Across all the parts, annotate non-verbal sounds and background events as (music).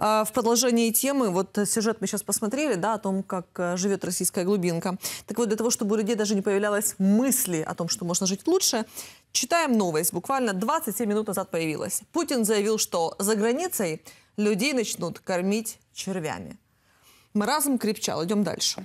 А, в продолжении темы, вот сюжет мы сейчас посмотрели, да, о том, как э, живет российская глубинка. Так вот, для того, чтобы у людей даже не появлялось мысли о том, что можно жить лучше, читаем новость. Буквально 27 минут назад появилась. Путин заявил, что за границей людей начнут кормить червями. Маразм крепчал. Идем дальше.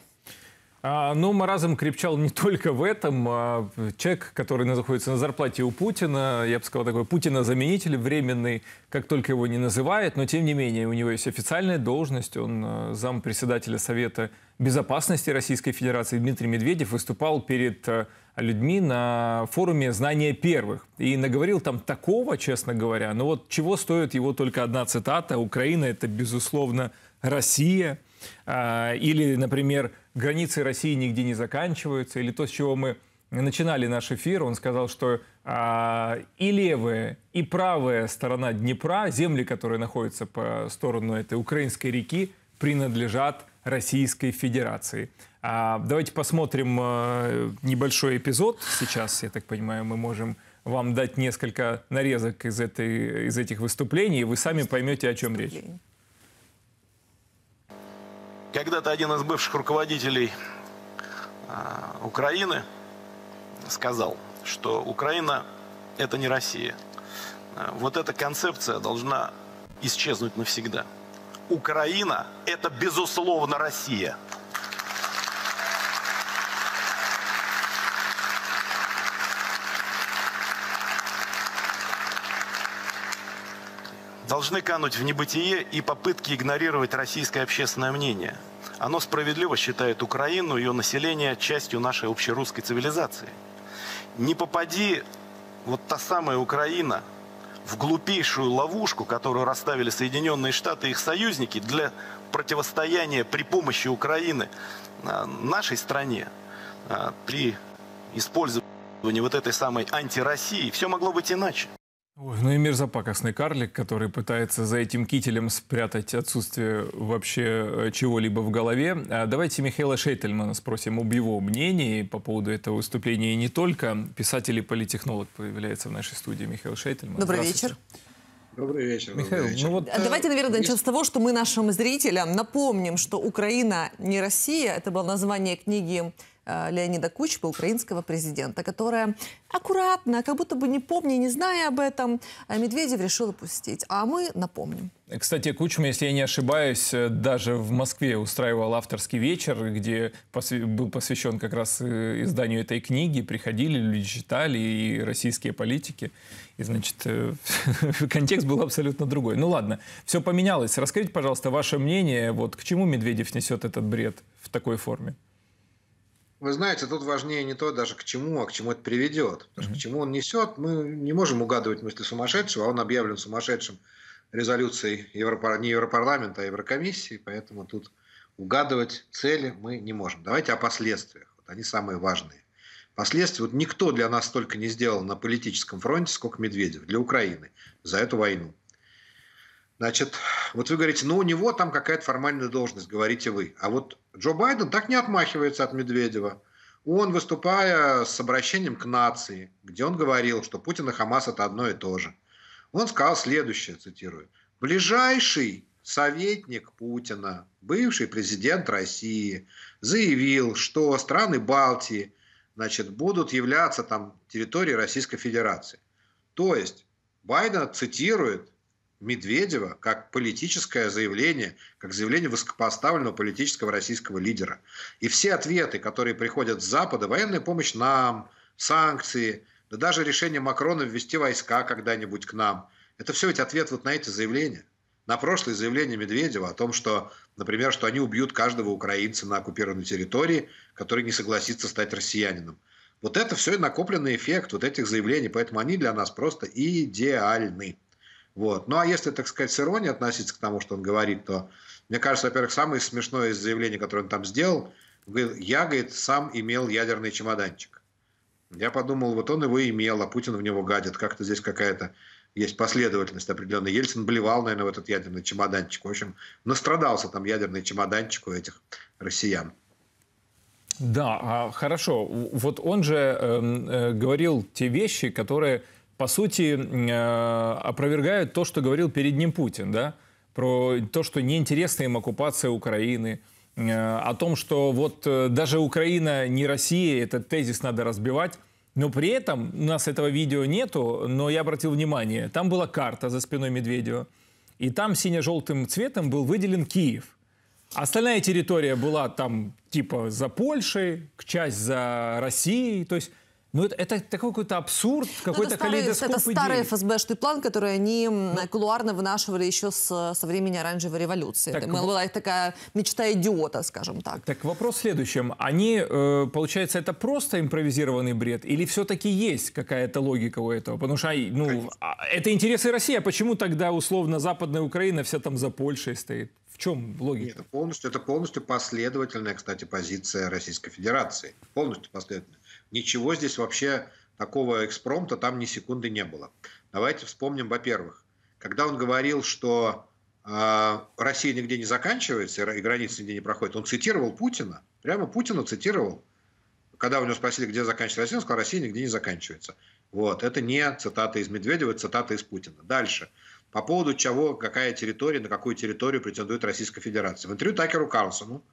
А, ну, маразм крепчал не только в этом. А человек, который находится на зарплате у Путина, я бы сказал, такой Путина-заменитель временный, как только его не называют, но тем не менее у него есть официальная должность, он а, зам председателя Совета безопасности Российской Федерации Дмитрий Медведев выступал перед людьми на форуме «Знание первых». И наговорил там такого, честно говоря, но вот чего стоит его только одна цитата «Украина – это, безусловно, Россия». Или, например, границы России нигде не заканчиваются, или то, с чего мы начинали наш эфир, он сказал, что а, и левая, и правая сторона Днепра, земли, которые находятся по сторону этой украинской реки, принадлежат Российской Федерации. А, давайте посмотрим а, небольшой эпизод. Сейчас, я так понимаю, мы можем вам дать несколько нарезок из, этой, из этих выступлений, и вы сами поймете, о чем речь. Когда-то один из бывших руководителей а, Украины сказал, что Украина – это не Россия. А, вот эта концепция должна исчезнуть навсегда. Украина – это, безусловно, Россия. должны кануть в небытие и попытки игнорировать российское общественное мнение. Оно справедливо считает Украину и ее население частью нашей общерусской цивилизации. Не попади вот та самая Украина в глупейшую ловушку, которую расставили Соединенные Штаты и их союзники для противостояния при помощи Украины а, нашей стране а, при использовании вот этой самой антироссии, все могло быть иначе. Ой, ну и мерзопакостный карлик, который пытается за этим кителем спрятать отсутствие вообще э, чего-либо в голове. А давайте Михаила Шейтельмана спросим об его мнении по поводу этого выступления и не только. Писатель и политехнолог появляется в нашей студии Михаил Шейтельман. Добрый вечер. Добрый вечер. Михаил, добрый вечер. Ну вот, а Давайте, э, наверное, начнем с того, что мы нашим зрителям напомним, что Украина не Россия. Это было название книги Э, Леонида Кучбы, украинского президента, которая аккуратно, как будто бы не помня, не зная об этом, э, Медведев решил опустить. А мы напомним. Кстати, Кучма, если я не ошибаюсь, э, даже в Москве устраивал авторский вечер, где был посвящен как раз изданию этой книги. Приходили, люди читали, и российские политики. И, значит, (laughs) контекст был абсолютно другой. Ну ладно, все поменялось. Расскажите, пожалуйста, ваше мнение, вот к чему Медведев несет этот бред в такой форме? Вы знаете, тут важнее не то даже к чему, а к чему это приведет. Потому что к чему он несет, мы не можем угадывать мысли сумасшедшего, а он объявлен сумасшедшим резолюцией Европар... не Европарламента, а Еврокомиссии, поэтому тут угадывать цели мы не можем. Давайте о последствиях. Вот они самые важные. Последствия. Вот никто для нас столько не сделал на политическом фронте, сколько Медведев для Украины за эту войну. Значит, вот вы говорите, ну у него там какая-то формальная должность, говорите вы. А вот Джо Байден так не отмахивается от Медведева. Он, выступая с обращением к нации, где он говорил, что Путин и Хамас это одно и то же, он сказал следующее, цитирую, «Ближайший советник Путина, бывший президент России, заявил, что страны Балтии значит, будут являться там территорией Российской Федерации. То есть Байден цитирует Медведева как политическое заявление, как заявление высокопоставленного политического российского лидера. И все ответы, которые приходят с Запада, военная помощь нам, санкции, да даже решение Макрона ввести войска когда-нибудь к нам, это все ведь ответ вот на эти заявления. На прошлое заявление Медведева о том, что, например, что они убьют каждого украинца на оккупированной территории, который не согласится стать россиянином. Вот это все и накопленный эффект вот этих заявлений, поэтому они для нас просто идеальны. Вот. Ну а если, так сказать, с иронией относиться к тому, что он говорит, то, мне кажется, во-первых, самое смешное из заявлений, которое он там сделал, говорит, я, говорит, сам имел ядерный чемоданчик. Я подумал, вот он его имел, а Путин в него гадит. Как-то здесь какая-то есть последовательность определенная. Ельцин блевал, наверное, в этот ядерный чемоданчик. В общем, настрадался там ядерный чемоданчик у этих россиян. Да, а, хорошо. Вот он же эм, э, говорил те вещи, которые по сути, э, опровергают то, что говорил перед ним Путин, да, про то, что неинтересна им оккупация Украины, э, о том, что вот э, даже Украина не Россия, этот тезис надо разбивать. Но при этом, у нас этого видео нету, но я обратил внимание, там была карта за спиной Медведева, и там сине-желтым цветом был выделен Киев. Остальная территория была там типа за Польшей, часть за Россией, то есть ну, это, это такой какой-то абсурд, ну, какой-то калейдоскоп Это старый ФСБшный план, который они ну, кулуарно вынашивали еще с, со времени оранжевой революции. Так, это была их такая мечта идиота, скажем так. Так вопрос в следующем. Они, э, получается, это просто импровизированный бред? Или все-таки есть какая-то логика у этого? Потому что, ну, Конечно. А, это интересы России, а почему тогда, условно, Западная Украина вся там за Польшей стоит? В чем логика? Нет, это полностью, это полностью последовательная, кстати, позиция Российской Федерации. Полностью последовательная. Ничего здесь вообще такого экспромта там ни секунды не было. Давайте вспомним, во-первых, когда он говорил, что э, Россия нигде не заканчивается и границы нигде не проходят, он цитировал Путина, прямо Путина цитировал. Когда у него спросили, где заканчивается Россия, он сказал, Россия нигде не заканчивается. Вот, это не цитата из Медведева, это цитата из Путина. Дальше. По поводу чего, какая территория, на какую территорию претендует Российская Федерация. В интервью Такеру Карлсону,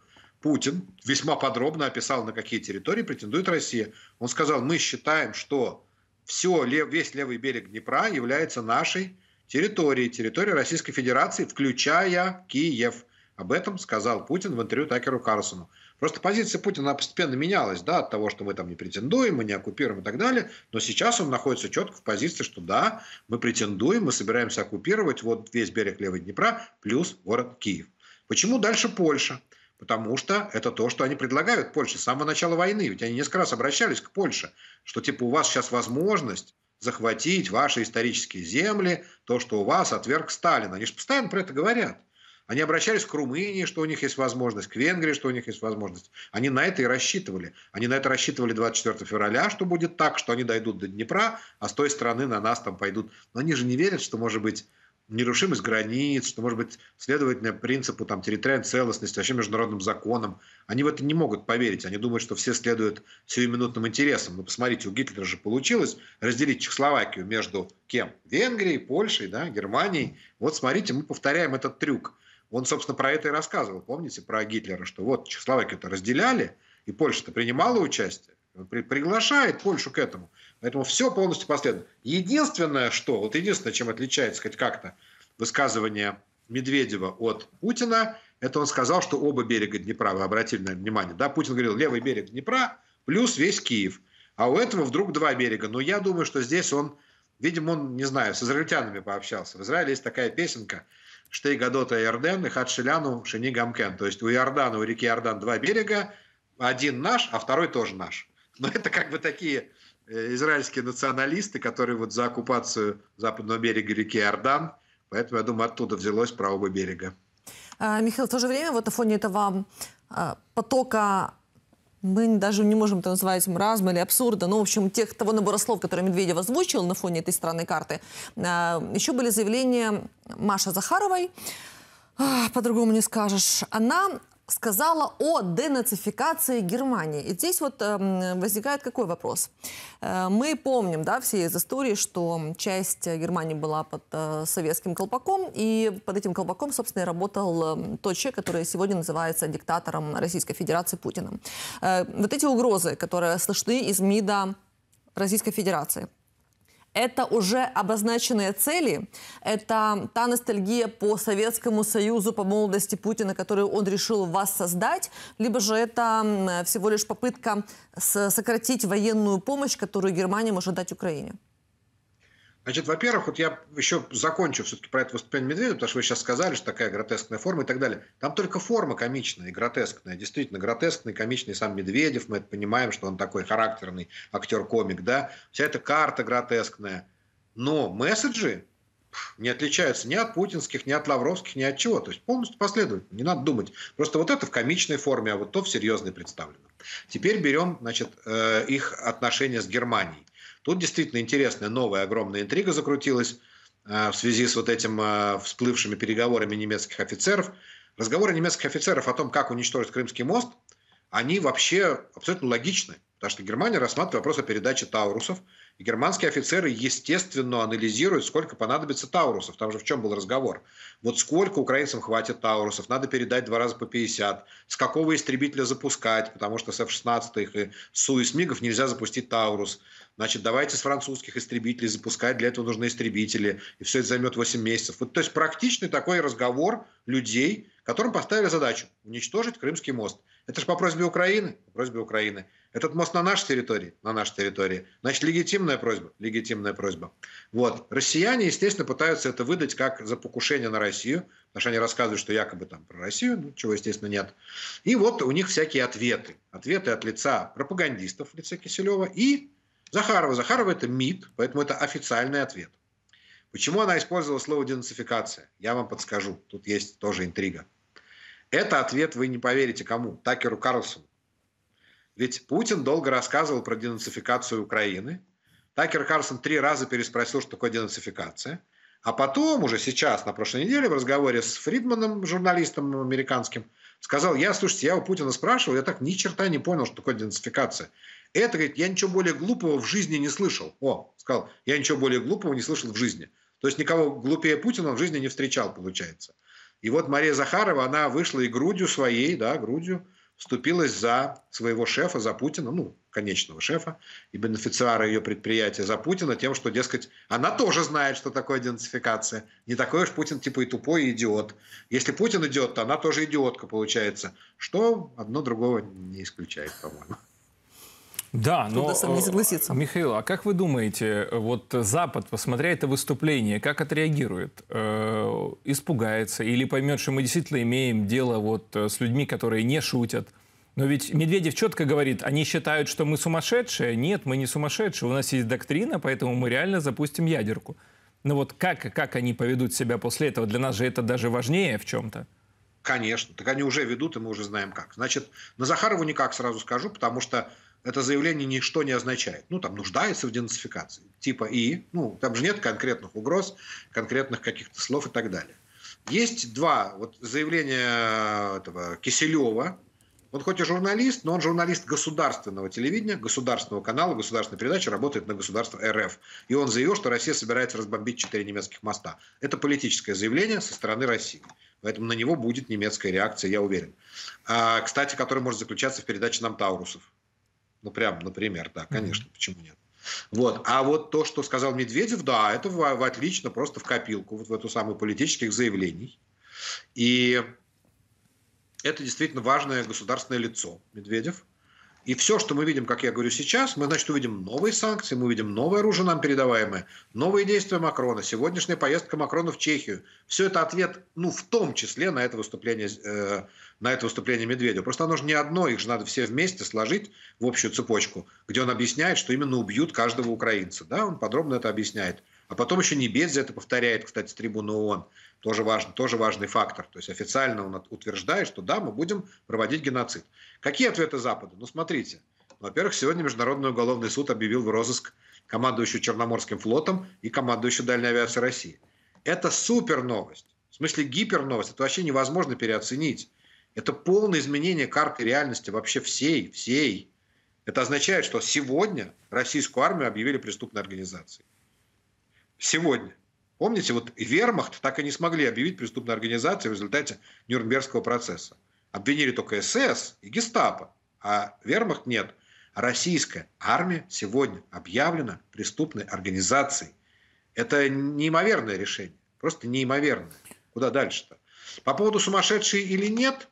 Путин весьма подробно описал, на какие территории претендует Россия. Он сказал, мы считаем, что все, весь левый берег Днепра является нашей территорией, территорией Российской Федерации, включая Киев. Об этом сказал Путин в интервью Такеру Карлсону. Просто позиция Путина постепенно менялась, да, от того, что мы там не претендуем, мы не оккупируем и так далее. Но сейчас он находится четко в позиции, что да, мы претендуем, мы собираемся оккупировать вот весь берег левого Днепра плюс город Киев. Почему дальше Польша? Потому что это то, что они предлагают Польше с самого начала войны. Ведь они несколько раз обращались к Польше, что типа у вас сейчас возможность захватить ваши исторические земли, то, что у вас отверг Сталина. Они же постоянно про это говорят. Они обращались к Румынии, что у них есть возможность, к Венгрии, что у них есть возможность. Они на это и рассчитывали. Они на это рассчитывали 24 февраля, что будет так, что они дойдут до Днепра, а с той стороны на нас там пойдут. Но они же не верят, что, может быть, нерушимость границ, что, может быть, следовательно, принципу там, территориальной целостности, вообще международным законам. Они в это не могут поверить. Они думают, что все следуют сиюминутным интересам. Но ну, посмотрите, у Гитлера же получилось разделить Чехословакию между кем? Венгрией, Польшей, да, Германией. Вот смотрите, мы повторяем этот трюк. Он, собственно, про это и рассказывал. Помните про Гитлера, что вот Чехословакию-то разделяли, и Польша-то принимала участие. Он приглашает Польшу к этому. Поэтому все полностью последовательно. Единственное, что, вот единственное, чем отличается хоть как-то высказывание Медведева от Путина, это он сказал, что оба берега Днепра, вы обратили на внимание, да, Путин говорил, левый берег Днепра плюс весь Киев, а у этого вдруг два берега. Но я думаю, что здесь он, видимо, он, не знаю, с израильтянами пообщался. В Израиле есть такая песенка что и Гадота Иорден и Хадшеляну Шини Гамкен». То есть у Иордана, у реки Иордан два берега, один наш, а второй тоже наш. Но это как бы такие Э, израильские националисты, которые вот за оккупацию западного берега реки Иордан. Поэтому, я думаю, оттуда взялось про оба берега. А, Михаил, в то же время вот на фоне этого а, потока мы даже не можем это назвать маразм или абсурда, но, в общем, тех, того набора слов, которые Медведев озвучил на фоне этой странной карты, а, еще были заявления Маши Захаровой, по-другому не скажешь. Она сказала о денацификации Германии. И здесь вот э, возникает какой вопрос. Э, мы помним, да, все из истории, что часть Германии была под э, советским колпаком, и под этим колпаком, собственно, и работал эм, тот человек, который сегодня называется диктатором Российской Федерации Путиным. Э, вот эти угрозы, которые слышны из МИДа Российской Федерации – это уже обозначенные цели, это та ностальгия по Советскому Союзу, по молодости Путина, которую он решил вас создать, либо же это всего лишь попытка сократить военную помощь, которую Германия может дать Украине? Значит, во-первых, вот я еще закончу все-таки про это выступление Медведева, потому что вы сейчас сказали, что такая гротескная форма и так далее. Там только форма комичная и гротескная. Действительно, гротескный, комичный сам Медведев. Мы это понимаем, что он такой характерный актер-комик, да. Вся эта карта гротескная. Но месседжи не отличаются ни от путинских, ни от лавровских, ни от чего. То есть полностью последовательно, не надо думать. Просто вот это в комичной форме, а вот то в серьезной представлено. Теперь берем значит, э, их отношения с Германией. Тут действительно интересная новая огромная интрига закрутилась э, в связи с вот этим э, всплывшими переговорами немецких офицеров. Разговоры немецких офицеров о том, как уничтожить Крымский мост, они вообще абсолютно логичны. Потому что Германия рассматривает вопрос о передаче Таурусов. И германские офицеры, естественно, анализируют, сколько понадобится Таурусов. Там же в чем был разговор. Вот сколько украинцам хватит Таурусов, надо передать два раза по 50. С какого истребителя запускать, потому что с F-16 и Су и СМИГов нельзя запустить Таурус. Значит, давайте с французских истребителей запускать, для этого нужны истребители. И все это займет 8 месяцев. Вот, то есть практичный такой разговор людей, которым поставили задачу уничтожить Крымский мост. Это же по просьбе Украины, по просьбе Украины. Этот мост на нашей территории? На нашей территории. Значит, легитимная просьба? Легитимная просьба. Вот. Россияне, естественно, пытаются это выдать как за покушение на Россию, потому что они рассказывают, что якобы там про Россию, ну, чего, естественно, нет. И вот у них всякие ответы. Ответы от лица пропагандистов в лице Киселева и Захарова. Захарова – это МИД, поэтому это официальный ответ. Почему она использовала слово денацификация? Я вам подскажу. Тут есть тоже интрига. Это ответ, вы не поверите кому, Такеру Карлсону. Ведь Путин долго рассказывал про денацификацию Украины. Такер Карсон три раза переспросил, что такое денацификация. А потом, уже сейчас, на прошлой неделе, в разговоре с Фридманом, журналистом американским, сказал, я, слушайте, я у Путина спрашивал, я так ни черта не понял, что такое денацификация. Это, говорит, я ничего более глупого в жизни не слышал. О, сказал, я ничего более глупого не слышал в жизни. То есть никого глупее Путина в жизни не встречал, получается. И вот Мария Захарова, она вышла и грудью своей, да, грудью, вступилась за своего шефа, за Путина, ну, конечного шефа и бенефициара ее предприятия, за Путина тем, что, дескать, она тоже знает, что такое идентификация. Не такой уж Путин типа и тупой, и идиот. Если Путин идиот, то она тоже идиотка получается. Что одно другого не исключает, по-моему. Да, но, не э, согласиться. Михаил, а как вы думаете, вот Запад, посмотря это выступление, как отреагирует? Э, испугается или поймет, что мы действительно имеем дело вот э, с людьми, которые не шутят? Но ведь Медведев четко говорит, они считают, что мы сумасшедшие. Нет, мы не сумасшедшие, у нас есть доктрина, поэтому мы реально запустим ядерку. Но вот как, как они поведут себя после этого? Для нас же это даже важнее в чем-то. Конечно. Так они уже ведут, и мы уже знаем как. Значит, на Захарову никак сразу скажу, потому что это заявление ничто не означает. Ну, там нуждается в денацификации, типа и, ну, там же нет конкретных угроз, конкретных каких-то слов и так далее. Есть два вот заявления этого Киселева, он хоть и журналист, но он журналист государственного телевидения, государственного канала, государственной передачи, работает на государство РФ. И он заявил, что Россия собирается разбомбить четыре немецких моста. Это политическое заявление со стороны России. Поэтому на него будет немецкая реакция, я уверен. А, кстати, которая может заключаться в передаче нам Таурусов. Ну, прям, например, да, конечно, mm-hmm. почему нет? Вот. А вот то, что сказал Медведев, да, это в, в отлично, просто в копилку, вот в эту самую политических заявлений. И это действительно важное государственное лицо Медведев. И все, что мы видим, как я говорю сейчас, мы, значит, увидим новые санкции, мы увидим новое оружие нам передаваемое, новые действия Макрона, сегодняшняя поездка Макрона в Чехию. Все это ответ, ну, в том числе на это выступление, э, на это выступление Медведева. Просто оно же не одно, их же надо все вместе сложить в общую цепочку, где он объясняет, что именно убьют каждого украинца. Да, он подробно это объясняет. А потом еще Небедзе это повторяет, кстати, с трибуны ООН. Тоже, важный, тоже важный фактор. То есть официально он утверждает, что да, мы будем проводить геноцид. Какие ответы Запада? Ну, смотрите. Во-первых, сегодня Международный уголовный суд объявил в розыск командующего Черноморским флотом и командующего Дальней авиацией России. Это супер новость. В смысле гипер новость. Это вообще невозможно переоценить. Это полное изменение карты реальности вообще всей, всей. Это означает, что сегодня российскую армию объявили преступной организацией. Сегодня. Помните, вот Вермахт так и не смогли объявить преступной организацией в результате Нюрнбергского процесса обвинили только СС и гестапо, а вермахт нет. Российская армия сегодня объявлена преступной организацией. Это неимоверное решение, просто неимоверное. Куда дальше-то? По поводу сумасшедший или нет,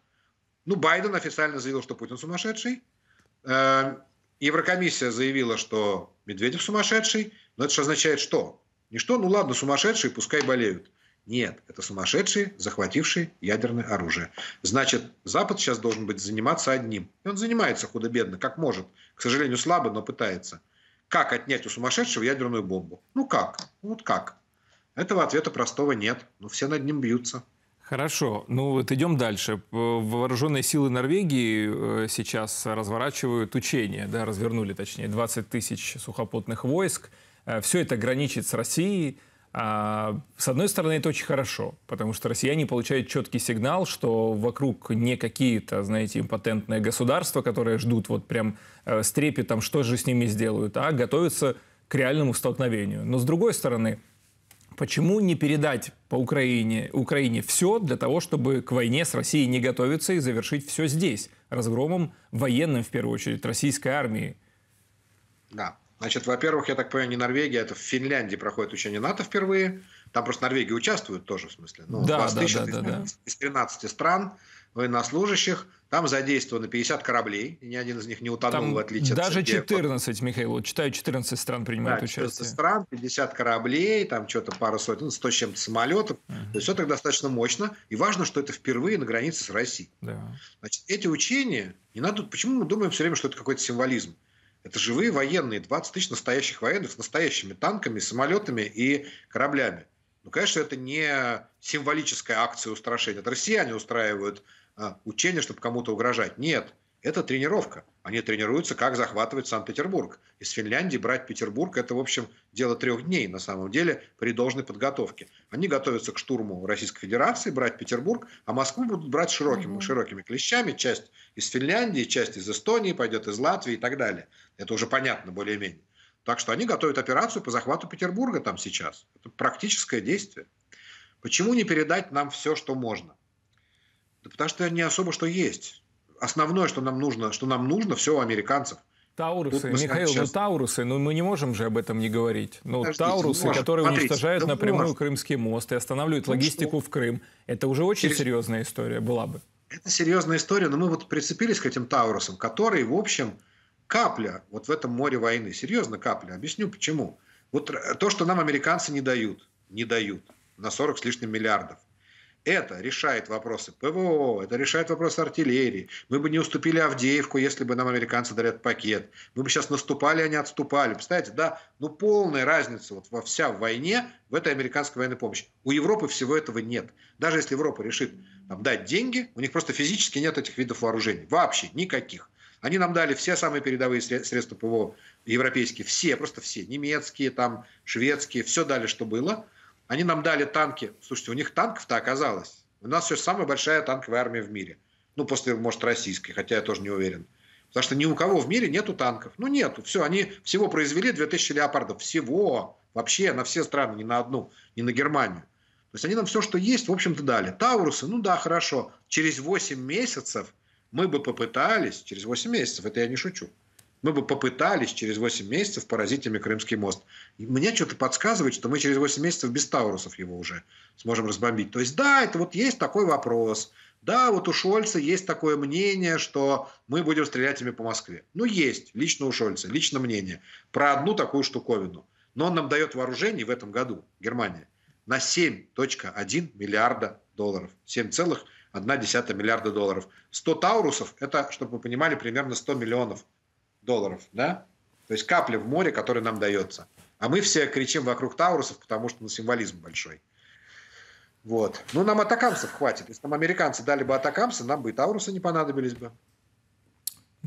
ну, Байден официально заявил, что Путин сумасшедший. Э, Еврокомиссия заявила, что Медведев сумасшедший. Но это же означает что? Ничто, ну ладно, сумасшедшие, пускай болеют. Нет, это сумасшедшие, захватившие ядерное оружие. Значит, Запад сейчас должен быть заниматься одним. И он занимается худо-бедно, как может. К сожалению, слабо, но пытается. Как отнять у сумасшедшего ядерную бомбу? Ну как? Вот как? Этого ответа простого нет. Но ну, все над ним бьются. Хорошо, ну вот идем дальше. Э, вооруженные силы Норвегии э, сейчас разворачивают учения, да, развернули, точнее, 20 тысяч сухопутных войск. Э, все это граничит с Россией. А, с одной стороны, это очень хорошо, потому что россияне получают четкий сигнал, что вокруг не какие-то, знаете, импотентные государства, которые ждут вот прям э, с трепетом, что же с ними сделают, а готовятся к реальному столкновению. Но с другой стороны, почему не передать по Украине, Украине все для того, чтобы к войне с Россией не готовиться и завершить все здесь, разгромом военным, в первую очередь, российской армии? Да. Значит, во-первых, я так понимаю, не Норвегия, а это в Финляндии проходит учение НАТО впервые. Там просто Норвегия участвует тоже, в смысле. Ну, да, 20 да, тысяч да, да, из 13 стран военнослужащих. Там задействовано 50 кораблей, и ни один из них не утонул, Там в отличие даже от... Даже 14, Михаил, вот читаю, 14 стран принимают да, 14 участие. стран, 50 кораблей, там что-то пару сотен, 100 с чем-то самолетов. Uh-huh. То есть все так достаточно мощно. И важно, что это впервые на границе с Россией. Да. Значит, эти учения, не надо... Почему мы думаем все время, что это какой-то символизм? Это живые военные, 20 тысяч настоящих военных с настоящими танками, самолетами и кораблями. Ну, конечно, это не символическая акция устрашения. Это россияне устраивают а, учения, чтобы кому-то угрожать. Нет, это тренировка. Они тренируются, как захватывать Санкт-Петербург. Из Финляндии брать Петербург – это, в общем, дело трех дней, на самом деле, при должной подготовке. Они готовятся к штурму Российской Федерации, брать Петербург, а Москву будут брать широкими, угу. широкими клещами. Часть из Финляндии, часть из Эстонии, пойдет из Латвии и так далее. Это уже понятно более-менее. Так что они готовят операцию по захвату Петербурга там сейчас. Это практическое действие. Почему не передать нам все, что можно? Да потому что не особо что есть основное, что нам нужно, что нам нужно, все у американцев. Таурусы, вот Михаил, сейчас... ну Таурусы, ну мы не можем же об этом не говорить. Ну, Подождите, Таурусы, ну, которые Смотрите, уничтожают да напрямую может. Крымский мост и останавливают ну, логистику что? в Крым, это уже очень Через... серьезная история была бы. Это серьезная история, но мы вот прицепились к этим Таурусам, которые, в общем, капля вот в этом море войны. Серьезно капля. Объясню почему. Вот то, что нам американцы не дают, не дают на 40 с лишним миллиардов. Это решает вопросы ПВО, это решает вопросы артиллерии. Мы бы не уступили Авдеевку, если бы нам американцы дарят пакет. Мы бы сейчас наступали, а не отступали. Представляете, да? Ну, полная разница вот во вся в войне в этой американской военной помощи. У Европы всего этого нет. Даже если Европа решит там, дать деньги, у них просто физически нет этих видов вооружений. Вообще никаких. Они нам дали все самые передовые средства ПВО европейские, все, просто все, немецкие, там, шведские, все дали, что было – они нам дали танки. Слушайте, у них танков-то оказалось. У нас сейчас самая большая танковая армия в мире. Ну, после, может, российской, хотя я тоже не уверен. Потому что ни у кого в мире нету танков. Ну, нету. Все, они всего произвели 2000 леопардов. Всего. Вообще на все страны, не на одну, не на Германию. То есть они нам все, что есть, в общем-то, дали. Таурусы, ну да, хорошо. Через 8 месяцев мы бы попытались, через 8 месяцев, это я не шучу, мы бы попытались через 8 месяцев поразить ими Крымский мост. И мне что-то подсказывает, что мы через 8 месяцев без Таурусов его уже сможем разбомбить. То есть, да, это вот есть такой вопрос. Да, вот у Шольца есть такое мнение, что мы будем стрелять ими по Москве. Ну, есть, лично у Шольца, лично мнение про одну такую штуковину. Но он нам дает вооружение в этом году, Германия, на 7.1 миллиарда долларов. 7,1 миллиарда долларов. 100 Таурусов, это, чтобы вы понимали, примерно 100 миллионов – долларов, да? То есть капля в море, которая нам дается. А мы все кричим вокруг Таурусов, потому что на символизм большой. Вот. Ну, нам атакамсов хватит. Если нам американцы дали бы атакамсы, нам бы и Таурусы не понадобились бы.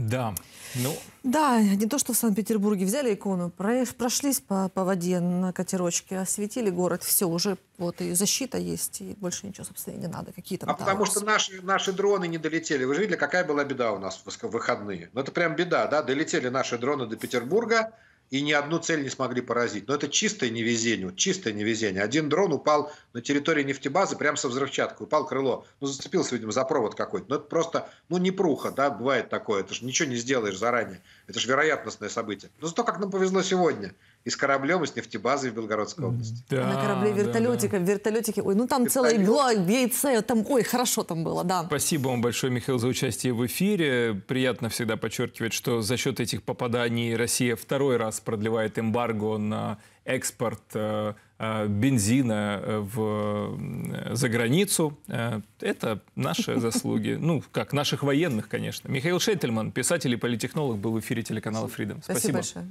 Да. Ну. Да, не то, что в Санкт-Петербурге взяли икону, прошлись по, по воде на катерочке, осветили город, все, уже вот и защита есть, и больше ничего, собственно, не надо. Какие а там а тауэрсы. потому что наши, наши дроны не долетели. Вы же видели, какая была беда у нас в выходные? Ну, это прям беда, да? Долетели наши дроны до Петербурга, и ни одну цель не смогли поразить. Но это чистое невезение, вот чистое невезение. Один дрон упал на территории нефтебазы прямо со взрывчаткой, упал крыло. Ну, зацепился, видимо, за провод какой-то. Но ну, это просто, ну, не пруха, да, бывает такое. Это же ничего не сделаешь заранее. Это же вероятностное событие. Но зато как нам повезло сегодня и с кораблем, и с нефтебазой в Белгородской области. Да, на корабле вертолетика, да, да. вертолетики. Ой, ну там целая игла, яйце, там, ой, хорошо там было, да. Спасибо вам большое, Михаил, за участие в эфире. Приятно всегда подчеркивать, что за счет этих попаданий Россия второй раз продлевает эмбарго на экспорт э, э, бензина э, в, за границу. Это наши (laughs) заслуги. Ну, как наших военных, конечно. Михаил Шейтельман, писатель и политехнолог, был в эфире телеканала Freedom. Спасибо. Спасибо большое.